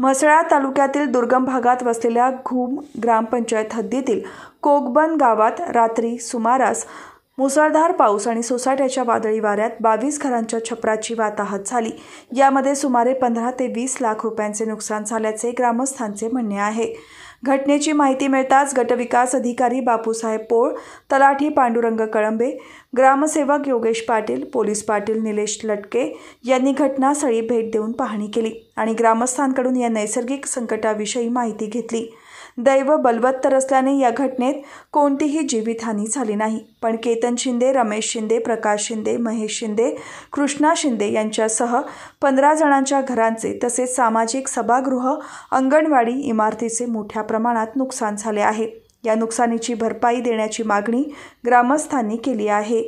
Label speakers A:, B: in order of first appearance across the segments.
A: म्हसळा तालुक्यातील दुर्गम भागात वसलेल्या घुम ग्रामपंचायत हद्दीतील कोकबन गावात रात्री सुमारास मुसळधार पाऊस आणि सोसाट्याच्या वादळी वाऱ्यात बावीस घरांच्या छपराची वाताहत झाली यामध्ये सुमारे पंधरा ते वीस लाख रुपयांचे नुकसान झाल्याचे ग्रामस्थांचे म्हणणे आहे घटनेची माहिती मिळताच गटविकास अधिकारी बापूसाहेब पोळ तलाठी पांडुरंग कळंबे ग्रामसेवक योगेश पाटील पोलीस पाटील निलेश लटके यांनी घटनास्थळी भेट देऊन पाहणी केली आणि ग्रामस्थांकडून या नैसर्गिक संकटाविषयी माहिती घेतली दैव बलवत्तर असल्याने या घटनेत कोणतीही जीवितहानी झाली नाही पण केतन शिंदे रमेश शिंदे प्रकाश शिंदे महेश शिंदे कृष्णा शिंदे यांच्यासह पंधरा जणांच्या घरांचे तसेच सामाजिक सभागृह अंगणवाडी इमारतीचे मोठ्या प्रमाणात नुकसान झाले आहे या नुकसानीची भरपाई देण्याची मागणी ग्रामस्थांनी केली आहे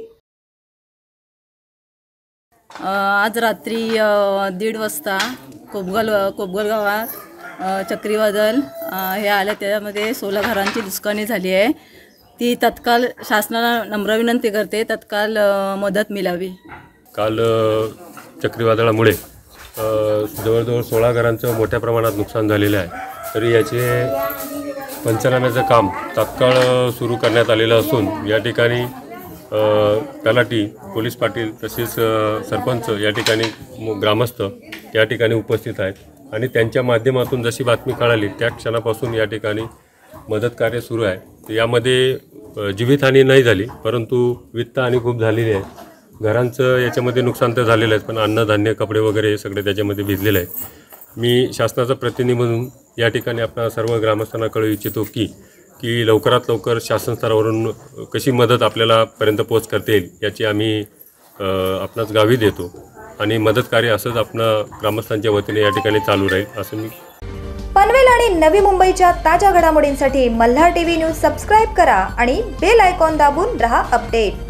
B: आज रात्री दीड वाजता कोबगल कोबगल गावात चक्रीवादळ हे आलं त्यामध्ये सोळा घरांची दुस्कानी झाली आहे ती तत्काल शासनाला नम्र विनंती करते तत्काल मदत मिळावी
C: काल चक्रीवादळामुळे जवळजवळ सोळा घरांचं मोठ्या प्रमाणात नुकसान झालेलं आहे तरी याचे पंचनाम्याचं काम तत्काळ सुरू करण्यात आलेलं असून या ठिकाणी तलाठी पोलीस पाटील तसेच सरपंच या ठिकाणी ग्रामस्थ या ठिकाणी उपस्थित आहेत आणि त्यांच्या माध्यमातून जशी बातमी कळाली त्या क्षणापासून या ठिकाणी मदत कार्य सुरू आहे यामध्ये जीवितहानी नाही झाली परंतु वित्तहानी खूप झालेली आहे घरांचं याच्यामध्ये नुकसान तर झालेलं आहे पण अन्नधान्य कपडे वगैरे हे सगळे त्याच्यामध्ये भिजलेलं आहे मी शासनाचा प्रतिनिधी म्हणून या ठिकाणी आपण सर्व ग्रामस्थांना कळू इच्छितो की की लवकरात लवकर शासनस्तरावरून कशी मदत आपल्याला पर्यंत पोच करता येईल याची आम्ही आपणास गावी देतो आणि मदत कार्य असंच आपण ग्रामस्थांच्या वतीने या ठिकाणी चालू राहील असं मी
A: पनवेल आणि नवी मुंबईच्या ताज्या घडामोडींसाठी मल्हार टीव्ही न्यूज सबस्क्राईब करा आणि बेल आयकॉन दाबून रहा अपडेट